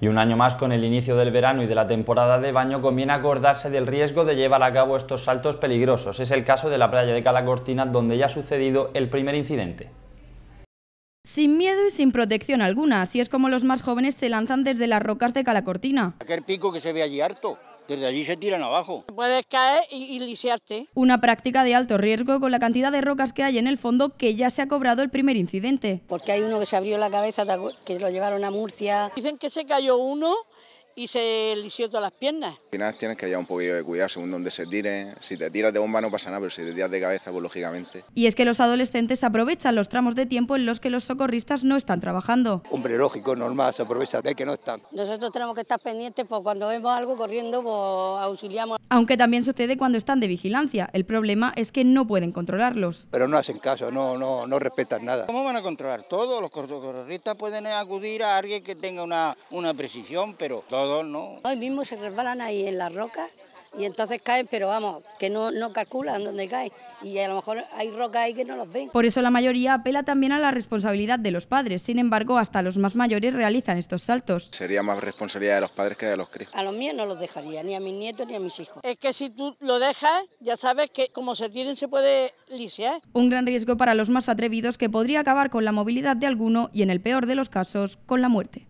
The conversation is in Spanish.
Y un año más con el inicio del verano y de la temporada de baño conviene acordarse del riesgo de llevar a cabo estos saltos peligrosos. Es el caso de la playa de Calacortina donde ya ha sucedido el primer incidente. Sin miedo y sin protección alguna, así es como los más jóvenes se lanzan desde las rocas de Calacortina. Aquel pico que se ve allí harto, desde allí se tiran abajo. Puedes caer y, lisearte. Una práctica de alto riesgo con la cantidad de rocas que hay en el fondo que ya se ha cobrado el primer incidente. Porque hay uno que se abrió la cabeza, que lo llevaron a Murcia. Dicen que se cayó uno y se liceo todas las piernas. Al final tienes que llevar un poquillo de cuidado según donde se tire. Si te tiras de bomba no pasa nada, pero si te tiras de cabeza, pues lógicamente. Y es que los adolescentes aprovechan los tramos de tiempo en los que los socorristas no están trabajando. Hombre, lógico, normal, se aprovecha de que no están. Nosotros tenemos que estar pendientes, ...porque cuando vemos algo corriendo, pues auxiliamos. Aunque también sucede cuando están de vigilancia. El problema es que no pueden controlarlos. Pero no hacen caso, no, no, no respetan nada. ¿Cómo van a controlar todo? Los socorristas pueden acudir a alguien que tenga una, una precisión, pero ¿no? Hoy mismo se resbalan ahí en las rocas y entonces caen, pero vamos, que no, calculan dónde caen y a lo mejor hay rocas ahí que no los ven. Por eso la mayoría apela también a la responsabilidad de los padres, sin embargo hasta los más mayores realizan estos saltos. Sería más responsabilidad de los padres que de los críos. A los míos no los dejaría, ni a mis nietos ni a mis hijos. Es que si tú lo dejas, ya sabes que como se tienen se puede lisiar. Un gran riesgo para los más atrevidos que podría acabar con la movilidad de alguno y en el peor de los casos con la muerte.